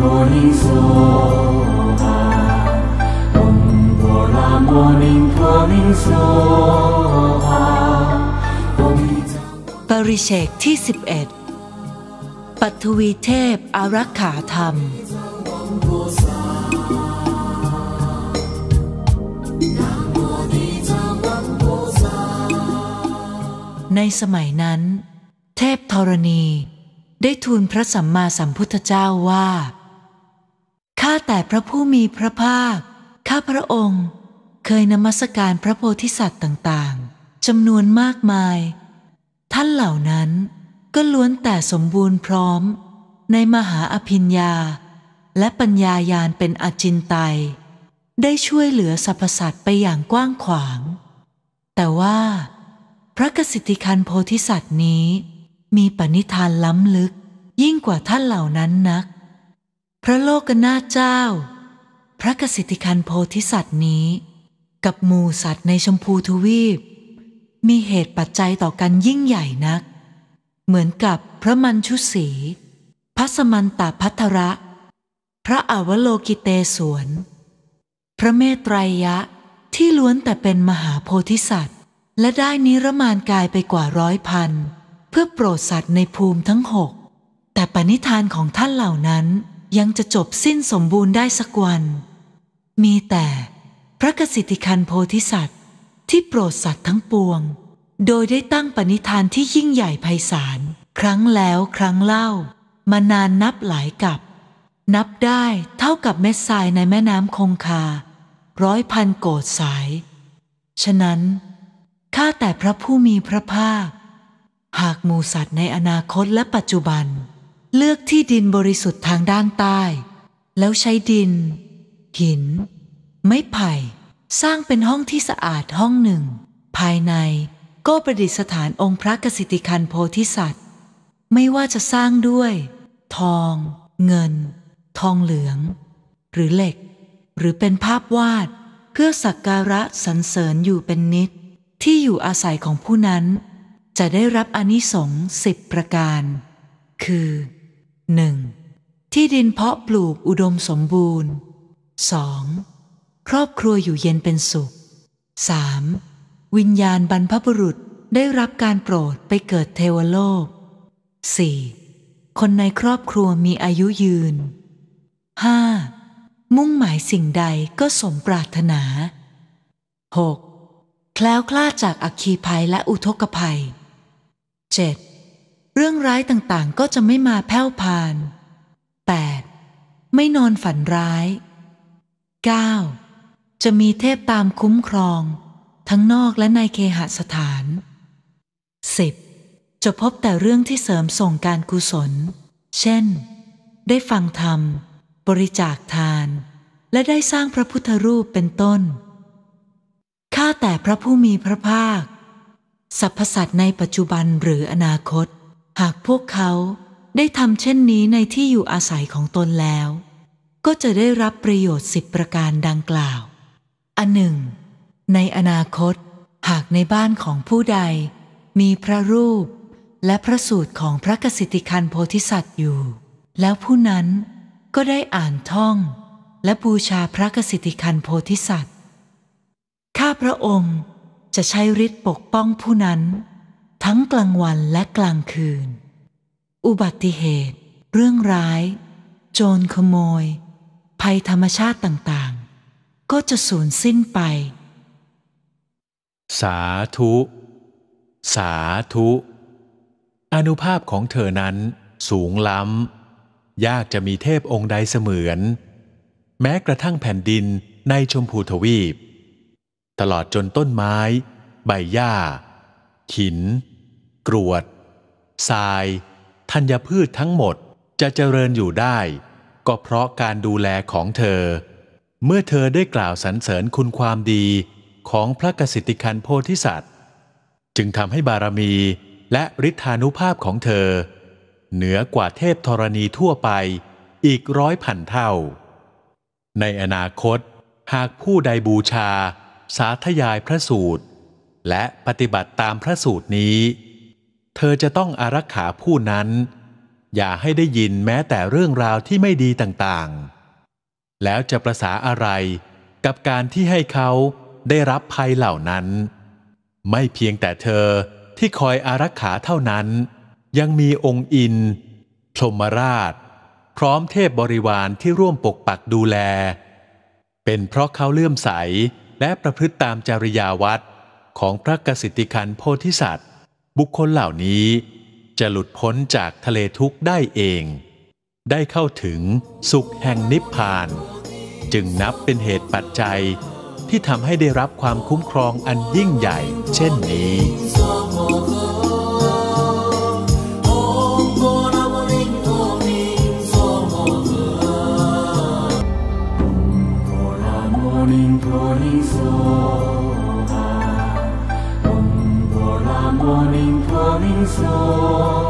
morning s o a Om o a morning morning s o a ปริเชกที่ 11ปัทวีเทพอารักขาธรรม ในสมัยนั้นเทพธรณีได้ทูลพระสัมมาสัมพุทธเจ้าว่าาแต่พระผู้มีพระภาค ข้าพระองค์ เคยนมัสการพระโพธิสัตว์ต่างๆจำนวนมากมาย ท่านเหล่านั้นก็ล้วนแต่สมบูรณ์พร้อมในมหาอภิญญา และปัญญายาณเป็นอจินไตยได้ช่วยเหลือสรรพสัตว์ไปอย่างกว้างขวาง แต่ว่า พระกสิทธิคันโพธิสัตว์นี้ มีปณิธานล้ำลึก ยิ่งกว่าท่านเหล่านั้นนักพระโลกนาเจ้า พระกสิทธิคันโพธิสัตว์นี้ กับหมูสัตว์ในชมพูทวีป มีเหตุปัจจัยต่อกันยิ่งใหญ่นัก เหมือนกับพระมันชุสีพระสมันตาพัทระ พระอวโลกิเตสวน พระเมตรายยะที่ล้วนแต่เป็นมหาโพธิสัตว์ และได้นิรมานกายไปกว่าร้อยพัน เพื่อโปรดสัตว์ในภูมิทั้งหกแต่ปณิธานของท่านเหล่านั้นยังจะจบสิ้นสมบูรณ์ได้สักวัน มีแต่พระกสิทธิคันโพธิสัตว์ที่โปรดสัตว์ทั้งปวง โดยได้ตั้งปณิธานที่ยิ่งใหญ่ไพศาลครั้งแล้วครั้งเล่า มานานนับหลายกับ นับได้เท่ากับเม็ดทรายในแม่น้ำคงคา ร้อยพันโกดสาย ฉะนั้น ข้าแต่พระผู้มีพระภาค หากหมูสัตว์ในอนาคตและปัจจุบันเลือกที่ดินบริสุทธิ์ทางด้านใต้ แล้วใช้ดิน หิน ไม้ไผ่สร้างเป็นห้องที่สะอาดห้องหนึ่ง ภายในก็ประดิษฐานองค์พระกสิติคันโพธิสัตว์ ไม่ว่าจะสร้างด้วย ทอง เงิน ทองเหลือง หรือเหล็ก หรือเป็นภาพวาด เพื่อสักการะสรรเสริญอยู่เป็นนิด ที่อยู่อาศัยของผู้นั้น จะได้รับอนิสงส์สิบประการ คือ 1. ที่ดินเพาะปลูกอุดมสมบูรณ์ 2. ครอบครัวอยู่เย็นเป็นสุข 3. วิญญาณบรรพบุรุษได้รับการโปรดไปเกิดเทวโลก 4. คนในครอบครัวมีอายุยืน 5. มุ่งหมายสิ่งใดก็สมปรารถนา 6. แคล้วคลาดจากอัคคีภัยและอุทกภัย 7. เรื่องร้ายต่างๆ ก็จะไม่มาแผ้วพาน 8. ไม่นอนฝันร้าย 9. จะมีเทพตามคุ้มครอง ทั้งนอกและในเคหสถาน 10. จะพบแต่เรื่องที่เสริมส่งการกุศล เช่น ได้ฟังธรรม บริจาคทาน และได้สร้างพระพุทธรูปเป็นต้น ข้าแต่พระผู้มีพระภาคสรรพสัตว์ในปัจจุบันหรืออนาคตหากพวกเขาได้ทำเช่นนี้ในที่อยู่อาศัยของตนแล้ว ก็จะได้รับประโยชน์สิบประการดังกล่าว อันหนึ่ง ในอนาคต หากในบ้านของผู้ใด มีพระรูป และพระสูตรของพระกสิติคันโพธิสัตว์อยู่ แล้วผู้นั้นก็ได้อ่านท่องและบูชาพระกสิติคันโพธิสัตว์ ข้าพระองค์จะใช้ฤทธิ์ปกป้องผู้นั้นทั้งกลางวันและกลางคืน อุบัติเหตุ เรื่องร้าย โจรขโมย ภัยธรรมชาติต่างๆ ก็จะสูญสิ้นไป สาธุ สาธุ อนุภาพของเธอนั้นสูงล้ำ ยากจะมีเทพองค์ใดเสมือน แม้กระทั่งแผ่นดินในชมพูทวีป ตลอดจนต้นไม้ ใบหญ้าหินกรวด ทราย ธัญพืชทั้งหมดจะเจริญอยู่ได้ ก็เพราะการดูแลของเธอ เมื่อเธอได้กล่าวสรรเสริญคุณความดีของพระกสิทธิคันโพธิสัตว์ จึงทำให้บารมีและฤทธานุภาพของเธอ เหนือกว่าเทพธรณีทั่วไปอีกร้อยพันเท่า ในอนาคตหากผู้ใดบูชา สาธยายพระสูตร และปฏิบัติตามพระสูตรนี้เธอจะต้องอารักขาผู้นั้น อย่าให้ได้ยินแม้แต่เรื่องราวที่ไม่ดีต่างๆ แล้วจะประสาอะไรกับการที่ให้เขาได้รับภัยเหล่านั้น ไม่เพียงแต่เธอที่คอยอารักขาเท่านั้น ยังมีองค์อินพรมราช พร้อมเทพบริวารที่ร่วมปกปักดูแล เป็นเพราะเขาเลื่อมใสและประพฤติตามจริยาวัดของพระกสิทธิคันโพธิสัตว์บุคคลเหล่านี้จะหลุดพ้นจากทะเลทุกข์ได้เอง ได้เข้าถึงสุขแห่งนิพพาน จึงนับเป็นเหตุปัจจัยที่ทำให้ได้รับความคุ้มครองอันยิ่งใหญ่เช่นนี้โนิงโนิงโซ morning coming soon.